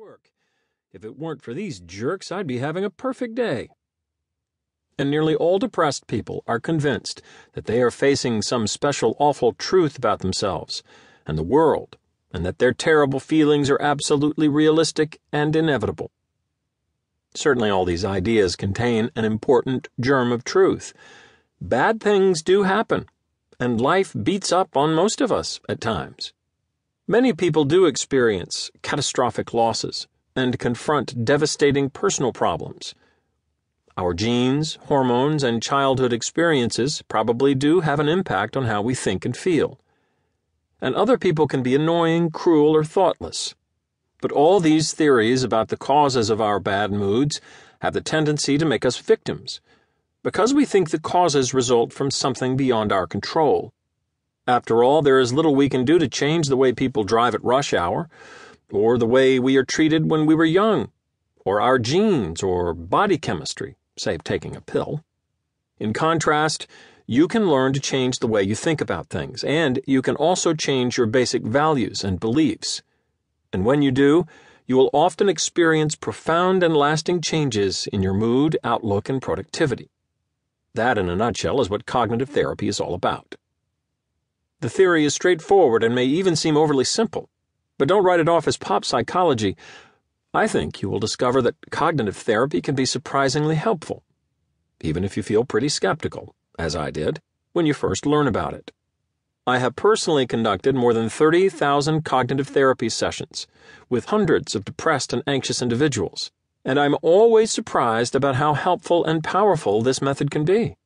work. If it weren't for these jerks, I'd be having a perfect day. And nearly all depressed people are convinced that they are facing some special awful truth about themselves and the world, and that their terrible feelings are absolutely realistic and inevitable. Certainly, all these ideas contain an important germ of truth. Bad things do happen, and life beats up on most of us at times. Many people do experience catastrophic losses and confront devastating personal problems. Our genes, hormones, and childhood experiences probably do have an impact on how we think and feel. And other people can be annoying, cruel, or thoughtless. But all these theories about the causes of our bad moods have the tendency to make us victims, because we think the causes result from something beyond our control. After all, there is little we can do to change the way people drive at rush hour, or the way we are treated when we were young, or our genes, or body chemistry, save taking a pill. In contrast, you can learn to change the way you think about things, and you can also change your basic values and beliefs. And when you do, you will often experience profound and lasting changes in your mood, outlook, and productivity. That, in a nutshell, is what cognitive therapy is all about. The theory is straightforward and may even seem overly simple, but don't write it off as pop psychology. I think you will discover that cognitive therapy can be surprisingly helpful, even if you feel pretty skeptical, as I did, when you first learn about it. I have personally conducted more than 30,000 cognitive therapy sessions with hundreds of depressed and anxious individuals, and I'm always surprised about how helpful and powerful this method can be.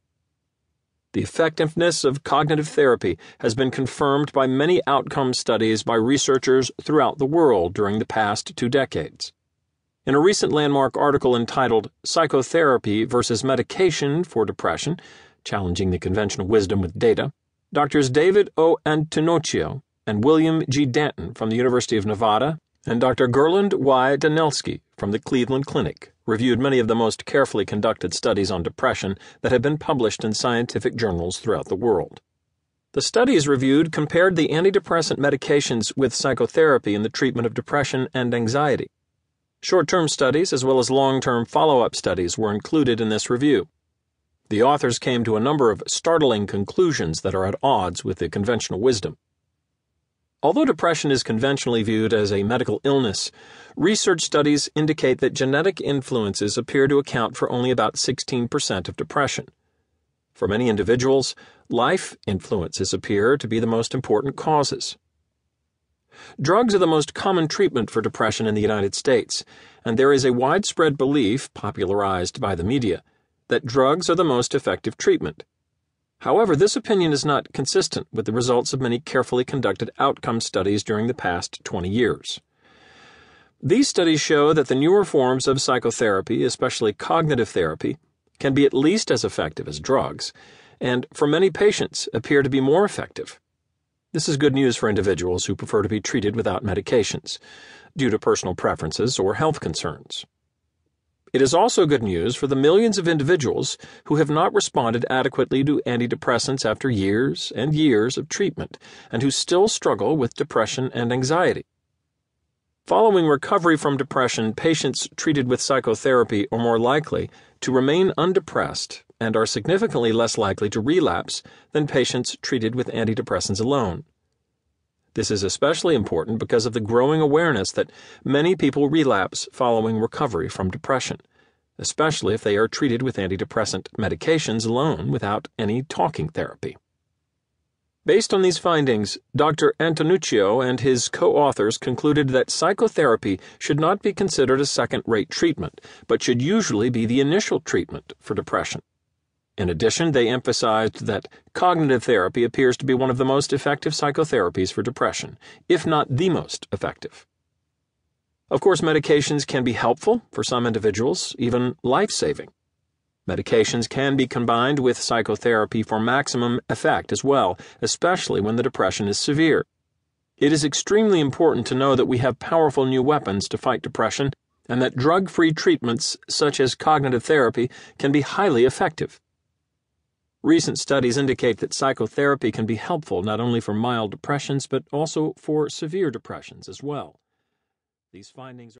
The effectiveness of cognitive therapy has been confirmed by many outcome studies by researchers throughout the world during the past two decades. In a recent landmark article entitled Psychotherapy versus Medication for Depression, challenging the conventional wisdom with data, Doctors David O. Antonocchio and William G. Danton from the University of Nevada and Dr. Gerland Y. Danelsky from the Cleveland Clinic reviewed many of the most carefully conducted studies on depression that have been published in scientific journals throughout the world. The studies reviewed compared the antidepressant medications with psychotherapy in the treatment of depression and anxiety. Short term studies as well as long term follow up studies were included in this review. The authors came to a number of startling conclusions that are at odds with the conventional wisdom. Although depression is conventionally viewed as a medical illness, research studies indicate that genetic influences appear to account for only about 16% of depression. For many individuals, life influences appear to be the most important causes. Drugs are the most common treatment for depression in the United States, and there is a widespread belief, popularized by the media, that drugs are the most effective treatment. However, this opinion is not consistent with the results of many carefully conducted outcome studies during the past 20 years. These studies show that the newer forms of psychotherapy, especially cognitive therapy, can be at least as effective as drugs, and for many patients appear to be more effective. This is good news for individuals who prefer to be treated without medications, due to personal preferences or health concerns. It is also good news for the millions of individuals who have not responded adequately to antidepressants after years and years of treatment and who still struggle with depression and anxiety. Following recovery from depression, patients treated with psychotherapy are more likely to remain undepressed and are significantly less likely to relapse than patients treated with antidepressants alone. This is especially important because of the growing awareness that many people relapse following recovery from depression, especially if they are treated with antidepressant medications alone without any talking therapy. Based on these findings, Dr. Antonuccio and his co authors concluded that psychotherapy should not be considered a second rate treatment, but should usually be the initial treatment for depression. In addition, they emphasized that cognitive therapy appears to be one of the most effective psychotherapies for depression, if not the most effective. Of course, medications can be helpful for some individuals, even life saving. Medications can be combined with psychotherapy for maximum effect as well, especially when the depression is severe. It is extremely important to know that we have powerful new weapons to fight depression and that drug free treatments such as cognitive therapy can be highly effective. Recent studies indicate that psychotherapy can be helpful not only for mild depressions, but also for severe depressions as well. These findings